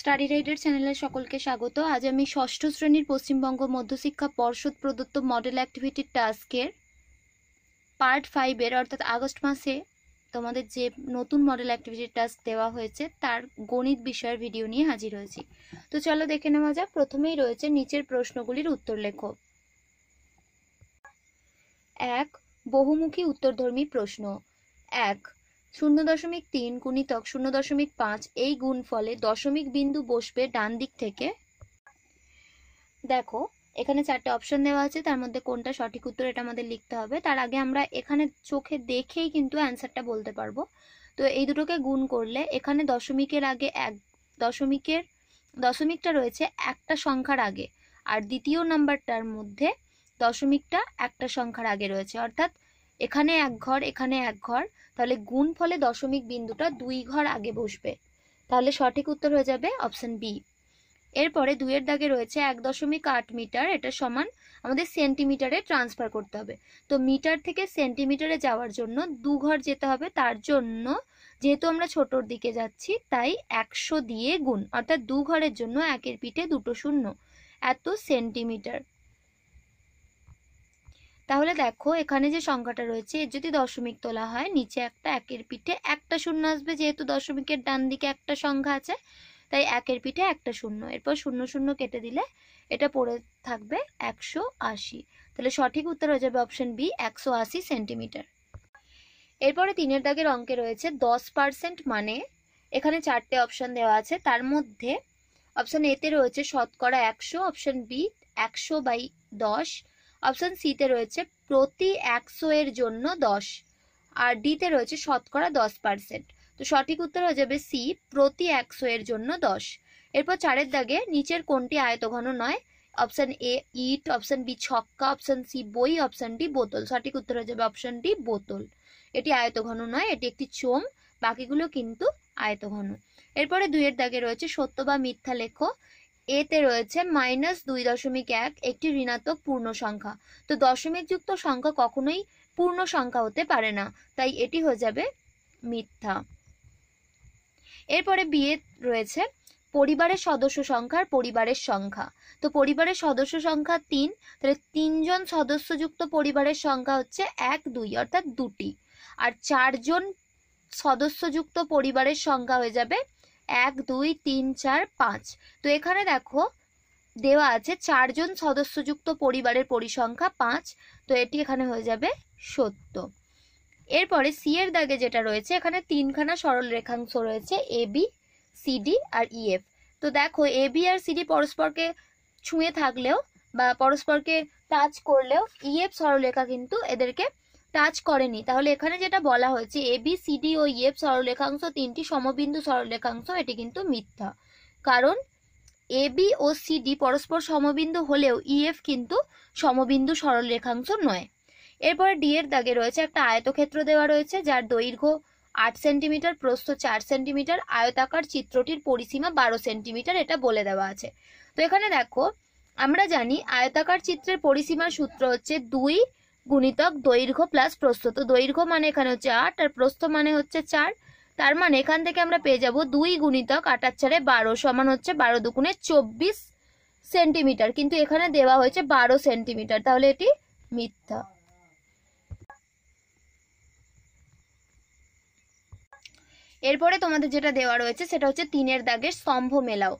study রাইডের চ্যানেলে সকলকে স্বাগত আজ আমি ষষ্ঠ শ্রেণীর পশ্চিমবঙ্গ মধ্যশিক্ষা পর্ষদ প্রদত্ত মডেল অ্যাক্টিভিটি টাস্কের পার্ট ফাইভের অর্থাৎ আগস্ট মাসে তোমাদের যে নতুন মডেল অ্যাক্টিভিটি টাস্ক দেওয়া হয়েছে তার গণিত বিষয়ের ভিডিও নিয়ে হাজির হয়েছি তো চলো দেখে নেওয়া যাক প্রথমেই রয়েছে নিচের প্রশ্নগুলির উত্তর লেখো এক বহুমুখী উত্তরধর্মী প্রশ্ন এক শূন্য দশমিক তিন গুণিতক শূন্য দশমিক পাঁচ এই গুণ ফলে দশমিক বিন্দু বসবে ডান দিক থেকে দেখো এখানে চারটে অপশন দেওয়া আছে তার মধ্যে কোনটা সঠিক উত্তর এটা আমাদের লিখতে হবে তার আগে আমরা এখানে চোখে দেখেই কিন্তু অ্যান্সারটা বলতে পারবো তো এই দুটোকে গুণ করলে এখানে দশমিকের আগে এক দশমিকের দশমিকটা রয়েছে একটা সংখ্যার আগে আর দ্বিতীয় নাম্বারটার মধ্যে দশমিকটা একটা সংখ্যার আগে রয়েছে অর্থাৎ এখানে এক ঘর এখানে এক ঘর তাহলে গুণ ফলে দশমিক বিন্দুটা দুই ঘর আগে বসবে তাহলে সঠিক উত্তর হয়ে যাবে অপশন বি এরপরে দুইয়ের দাগে রয়েছে এক দশমিক আট মিটার এটা সমান আমাদের সেন্টিমিটারে ট্রান্সফার করতে হবে তো মিটার থেকে সেন্টিমিটারে যাওয়ার জন্য দু ঘর যেতে হবে তার জন্য যেহেতু আমরা ছোটোর দিকে যাচ্ছি তাই একশো দিয়ে গুণ অর্থাৎ দু ঘরের জন্য একের পিঠে দুটো শূন্য এত সেন্টিমিটার তাহলে দেখো এখানে যে সংখ্যাটা রয়েছে এর যদি দশমিক তোলা হয় নিচে একটা একের পিঠে একটা শূন্য আসবে যেহেতু দশমিকের ডান দিকে একটা সংখ্যা আছে তাই একের পিঠে একটা শূন্য এরপর শূন্য শূন্য কেটে দিলে এটা পড়ে থাকবে একশো আশি তাহলে সঠিক উত্তর হয়ে যাবে অপশান বি একশো আশি সেন্টিমিটার এরপরে তিনের দাগের অঙ্কে রয়েছে দশ পার্সেন্ট মানে এখানে চারটে অপশান দেওয়া আছে তার মধ্যে অপশান এতে রয়েছে শতকরা একশো অপশান বি একশো বাই দশ অপশান সিতে রয়েছে প্রতি একশো এর জন্য দশ আর ডিতে রয়েছে শতকরা দশ পার্সেন্ট তো সঠিক উত্তর হয়ে যাবে সি প্রতি একশো এর জন্য দশ এরপর চারের দাগে নিচের কোনটি আয়তঘন নয় অপশান এ ইট অপশান বি ছক্কা অপশান সি বই অপশান ডি বোতল সঠিক উত্তর হয়ে যাবে অপশান ডি বোতল এটি আয়তঘন নয় এটি একটি চোম বাকিগুলো কিন্তু আয়তঘন এরপরে দুইয়ের দাগে রয়েছে সত্য বা মিথ্যা লেখো এতে রয়েছে মাইনাস দুই দশমিক এক একটি ঋণাত্মক পূর্ণ সংখ্যা তো দশমিকযুক্ত সংখ্যা কখনোই পূর্ণ সংখ্যা হতে পারে না তাই এটি হয়ে যাবে মিথ্যা এরপরে বিয়ে রয়েছে পরিবারের সদস্য সংখ্যার পরিবারের সংখ্যা তো পরিবারের সদস্য সংখ্যা তিন তাহলে তিনজন সদস্যযুক্ত পরিবারের সংখ্যা হচ্ছে এক দুই অর্থাৎ দুটি আর চারজন সদস্যযুক্ত পরিবারের সংখ্যা হয়ে যাবে এক দুই তিন চার পাঁচ তো এখানে দেখো দেওয়া আছে চারজন সদস্যযুক্ত পরিবারের পরিসংখ্যা পাঁচ তো এটি এখানে হয়ে যাবে সত্য এরপরে সি এর দাগে যেটা রয়েছে এখানে তিনখানা সরল রেখাংশ রয়েছে এ বি সিডি আর ইএফ তো দেখো এ বি আর সিডি পরস্পরকে ছুঁয়ে থাকলেও বা পরস্পরকে টাচ করলেও ইএফ সরলরেখা কিন্তু এদেরকে টাচ করেনি তাহলে এখানে যেটা বলা হয়েছে এ বি সি ডি ও e, ইএফ সরলেখাংশ তিনটি সমবিন্দু সরলরেখাংশ এটি কিন্তু মিথ্যা কারণ এ বি ও সি ডি পরস্পর সমবিন্দু হলেও ইএফ e, কিন্তু সমবিন্দু সরলরেখাংশ নয় এরপরে ডি এর দাগে রয়েছে একটা আয়তক্ষেত্র দেওয়া রয়েছে যার দৈর্ঘ্য আট সেন্টিমিটার প্রস্থ চার সেন্টিমিটার আয়তাকার চিত্রটির পরিসীমা বারো সেন্টিমিটার এটা বলে দেওয়া আছে তো এখানে দেখো আমরা জানি আয়তাকার চিত্রের পরিসীমার সূত্র হচ্ছে দুই গুণিতক দৈর্ঘ্য প্লাস প্রস্থ তো দৈর্ঘ্য মানে এখানে হচ্ছে আট আর প্রস্থ মানে হচ্ছে চার তার মানে এখান থেকে আমরা পেয়ে যাব দুই গুণিতক আটার চারে বারো সমান হচ্ছে বারো দুগুণে চব্বিশ সেন্টিমিটার কিন্তু এখানে দেওয়া হয়েছে বারো সেন্টিমিটার তাহলে এটি মিথ্যা এরপরে তোমাদের যেটা দেওয়া রয়েছে সেটা হচ্ছে তিনের দাগের স্তম্ভ মেলাও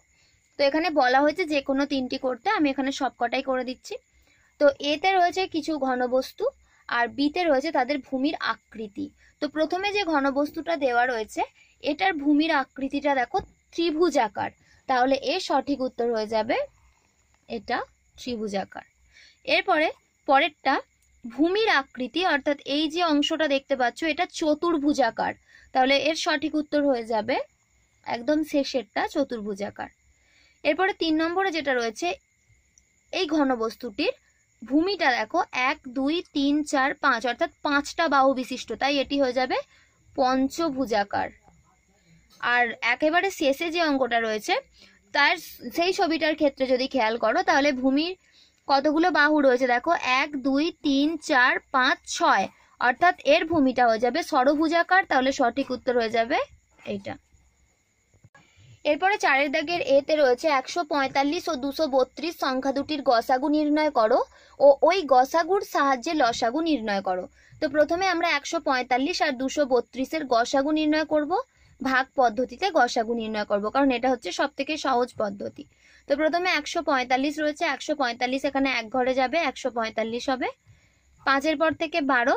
তো এখানে বলা হয়েছে যে কোনো তিনটি করতে আমি এখানে সবকটাই করে দিচ্ছি তো এতে রয়েছে কিছু ঘনবস্তু আর বিতে রয়েছে তাদের ভূমির আকৃতি তো প্রথমে যে ঘনবস্তুটা দেওয়া রয়েছে এটার ভূমির আকৃতিটা দেখো ত্রিভুজাকার তাহলে এর সঠিক উত্তর হয়ে যাবে এটা ত্রিভুজাকার এরপরে পরেরটা ভূমির আকৃতি অর্থাৎ এই যে অংশটা দেখতে পাচ্ছ এটা চতুর্ভুজাকার তাহলে এর সঠিক উত্তর হয়ে যাবে একদম শেষেরটা চতুর্ভুজাকার এরপরে তিন নম্বরে যেটা রয়েছে এই ঘনবস্তুটির ভূমিটা দেখো এক দুই তিন চার পাঁচ অর্থাৎ পাঁচটা বাহু বিশিষ্ট তাই এটি হয়ে যাবে পঞ্চভুজাকার আর একেবারে শেষে যে অঙ্কটা রয়েছে তার সেই ছবিটার ক্ষেত্রে যদি খেয়াল করো তাহলে ভূমির কতগুলো বাহু রয়েছে দেখো এক দুই তিন চার পাঁচ ছয় অর্থাৎ এর ভূমিটা হয়ে যাবে সরভুজাকার তাহলে সঠিক উত্তর হয়ে যাবে এইটা এরপরে চারের দাগের এতে রয়েছে একশো পঁয়তাল্লিশ ও দুশো বত্রিশ সংখ্যা দুটির গসাগু নির্ণয় করো ও ওই গসাগুর সাহায্যে লসাগু নির্ণয় করো তো প্রথমে আমরা একশো পঁয়তাল্লিশ আর দুশো বত্রিশের গসাগু নির্ণয় করব ভাগ পদ্ধতিতে গসাগু নির্ণয় করব কারণ এটা হচ্ছে সব থেকে সহজ পদ্ধতি তো প্রথমে একশো পঁয়তাল্লিশ রয়েছে একশো পঁয়তাল্লিশ এখানে এক ঘরে যাবে একশো পঁয়তাল্লিশ হবে পাঁচের পর থেকে বারো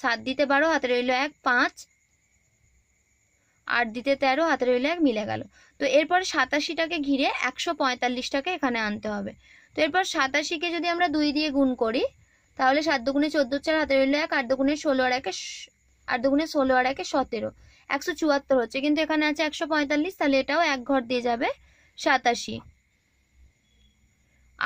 সাত দিতে বারো হাতে রইল এক পাঁচ আট দিতে তেরো হাতের রইল এক মিলে গেল তো এরপর সাতাশিটাকে ঘিরে একশো পঁয়তাল্লিশটাকে এখানে আনতে হবে তো এরপর সাতাশিকে যদি আমরা দুই দিয়ে গুণ করি তাহলে সাত দুগুণে চোদ্দো চার হাতের রইল এক আট দুগুণে ষোলো আর একে আট দুগুণে ষোলো আর একে সতেরো একশো চুয়াত্তর হচ্ছে কিন্তু এখানে আছে একশো পঁয়তাল্লিশ তাহলে এটাও এক ঘর দিয়ে যাবে সাতাশি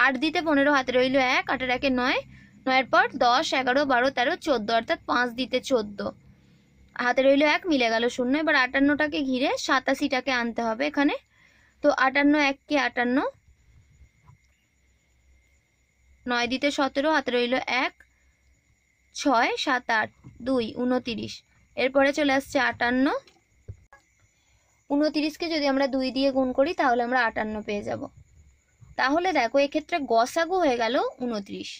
আট দিতে পনেরো হাতে রইল এক আটের একে নয় নয়ের পর দশ এগারো বারো তেরো চোদ্দো অর্থাৎ পাঁচ দিতে চোদ্দো হাতে রইল এক মিলে গেল শূন্য এবার আটান্নটাকে ঘিরে সাতাশিটাকে আনতে হবে এখানে তো আটান্ন এককে আটান্ন নয় দিতে সতেরো হাতে রইল এক ছয় সাত আট দুই উনতিরিশ এরপরে চলে আসছে আটান্ন উনতিরিশকে যদি আমরা দুই দিয়ে গুণ করি তাহলে আমরা আটান্ন পেয়ে যাব তাহলে দেখো এক্ষেত্রে গসাগু হয়ে গেল উনত্রিশ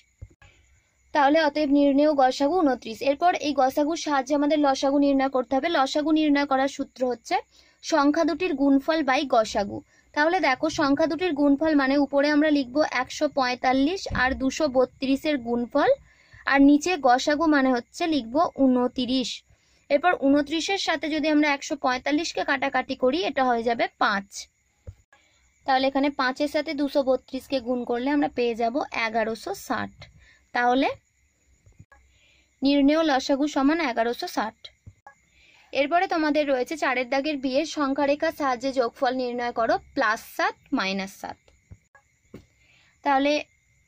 তাহলে অতএব নির্ণেয় গসাগু উনত্রিশ এরপর এই গসাগুর সাহায্যে আমাদের লসাগু নির্ণয় করতে হবে লসাগু নির্ণয় করার সূত্র হচ্ছে সংখ্যা দুটির গুণফল বাই গসাগু তাহলে দেখো সংখ্যা দুটির গুণফল মানে উপরে আমরা লিখবো একশো পঁয়তাল্লিশ আর দুশো বত্রিশের গুণফল আর নিচে গসাগু মানে হচ্ছে লিখবো উনতিরিশ এরপর উনত্রিশের সাথে যদি আমরা একশো পঁয়তাল্লিশকে কাটাকাটি করি এটা হয়ে যাবে পাঁচ তাহলে এখানে পাঁচের সাথে দুশো বত্রিশকে গুণ করলে আমরা পেয়ে যাব এগারোশো ষাট তাহলে নির্ণেয় লসাগু সমান এগারোশো ষাট এরপরে তোমাদের রয়েছে চারের দাগের বিয়ের সংখ্যারেখার সাহায্যে যোগফল নির্ণয় করো প্লাস সাত মাইনাস সাত তাহলে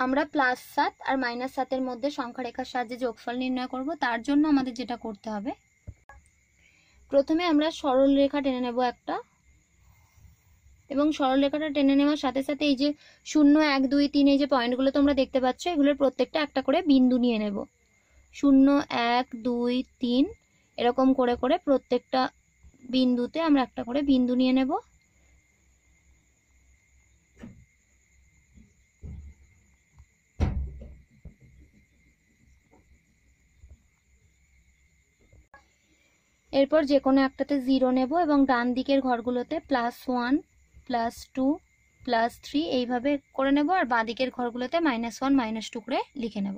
আমরা প্লাস সাত আর মাইনাস সাতের মধ্যে সংখ্যারেখার সাহায্যে যোগফল নির্ণয় করব তার জন্য আমাদের যেটা করতে হবে প্রথমে আমরা সরল রেখা টেনে নেব একটা এবং সরল রেখাটা টেনে নেওয়ার সাথে সাথে এই যে শূন্য এক দুই তিন এই যে পয়েন্টগুলো তোমরা দেখতে পাচ্ছ এগুলোর প্রত্যেকটা একটা করে বিন্দু নিয়ে নেবো শূন্য এক দুই তিন এরকম করে করে প্রত্যেকটা বিন্দুতে আমরা একটা করে বিন্দু নিয়ে নেব এরপর যে কোনো একটাতে জিরো নেব এবং ডান দিকের ঘরগুলোতে plus one plus two plus three এইভাবে করে নেব আর বাঁ দিকের ঘরগুলোতে মাইনাস ওয়ান মাইনাস টু করে লিখে নেব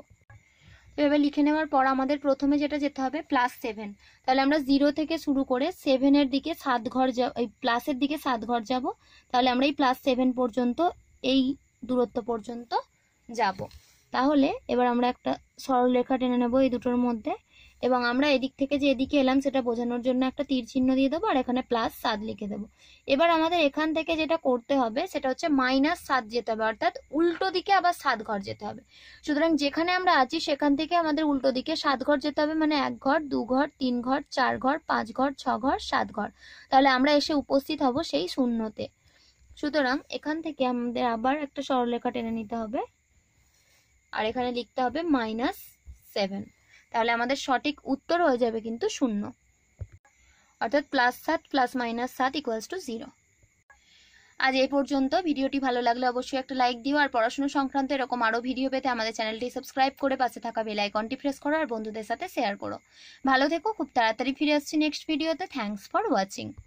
এভাবে লিখে নেওয়ার পর আমাদের প্রথমে যেটা যেতে হবে প্লাস সেভেন তাহলে আমরা জিরো থেকে শুরু করে সেভেনের দিকে সাত ঘর যা এই প্লাসের দিকে সাত ঘর যাব তাহলে আমরা এই প্লাস সেভেন পর্যন্ত এই দূরত্ব পর্যন্ত যাব তাহলে এবার আমরা একটা সরলরেখা টেনে নেব এই দুটোর মধ্যে এবং আমরা এদিক থেকে যে এদিকে এলাম সেটা বোঝানোর জন্য একটা তীর চিহ্ন দিয়ে দেবো আর এখানে প্লাস সাত লিখে দেবো এবার আমাদের এখান থেকে যেটা করতে হবে সেটা হচ্ছে মাইনাস সাত যেতে হবে অর্থাৎ উল্টো দিকে আবার সাত ঘর যেতে হবে সুতরাং যেখানে আমরা আছি সেখান থেকে আমাদের উল্টো দিকে সাত ঘর যেতে হবে মানে এক ঘর দু ঘর তিন ঘর চার ঘর পাঁচ ঘর ছ ঘর সাত ঘর তাহলে আমরা এসে উপস্থিত হব সেই শূন্যতে সুতরাং এখান থেকে আমাদের আবার একটা সরলরেখা টেনে নিতে হবে আর এখানে লিখতে হবে মাইনাস সেভেন তাহলে আমাদের সঠিক উত্তর হয়ে যাবে কিন্তু শূন্য অর্থাৎ প্লাস সাত প্লাস মাইনাস সাত ইকুয়ালস টু জিরো আজ এই পর্যন্ত ভিডিওটি ভালো লাগলে অবশ্যই একটা লাইক দিও আর পড়াশোনা সংক্রান্ত এরকম আরও ভিডিও পেতে আমাদের চ্যানেলটি সাবস্ক্রাইব করে পাশে থাকা বেল আইকনটি প্রেস করো আর বন্ধুদের সাথে শেয়ার করো ভালো থেকো খুব তাড়াতাড়ি ফিরে আসছি নেক্সট ভিডিওতে থ্যাংকস ফর ওয়াচিং